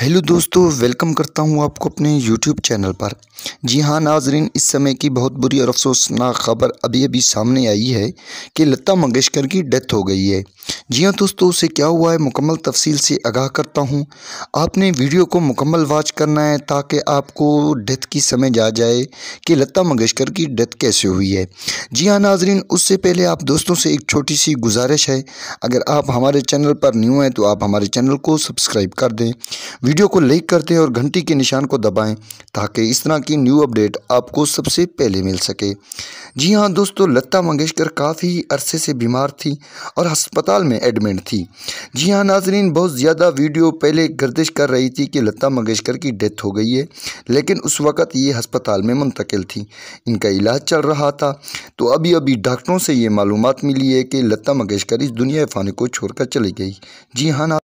hello दोस्तों welcome करता हूं आपको अपने यूट्यूब चैनल पर जी हां नाजरीन इस समय की बहुत बुरी और अफसोसनाक खबर अभी अभी सामने आई है कि लता मंगेशकर की डेथ हो गई है जी हाँ दोस्तों उसे क्या हुआ है मुकम्मल तफसील से आगाह करता हूँ आपने वीडियो को मुकम्मल वॉच करना है ताकि आपको डेथ की समझ आ जाए कि लता मंगेशकर की डेथ कैसे हुई है जी हाँ नाजरीन उससे पहले आप दोस्तों से एक छोटी सी गुजारिश है अगर आप हमारे चैनल पर न्यू हैं तो आप हमारे चैनल को सब्सक्राइब कर दें वीडियो को लाइक कर दें और घंटी के निशान को दबाएँ ताकि इस तरह की न्यू अपडेट आपको सबसे पहले मिल सके जी हाँ दोस्तों लता मंगेशकर काफ़ी अरसे से बीमार थी और अस्पताल में एडमिट थी जी हाँ नाजरीन बहुत ज़्यादा वीडियो पहले गर्दिश कर रही थी कि लता मंगेशकर की डेथ हो गई है लेकिन उस वक़्त ये हस्पताल में मुंतकिल थी इनका इलाज चल रहा था तो अभी अभी डॉक्टरों से ये मालूम मिली है कि लता मंगेशकर इस दुनिया फ़ानी को छोड़कर चली गई जी हाँ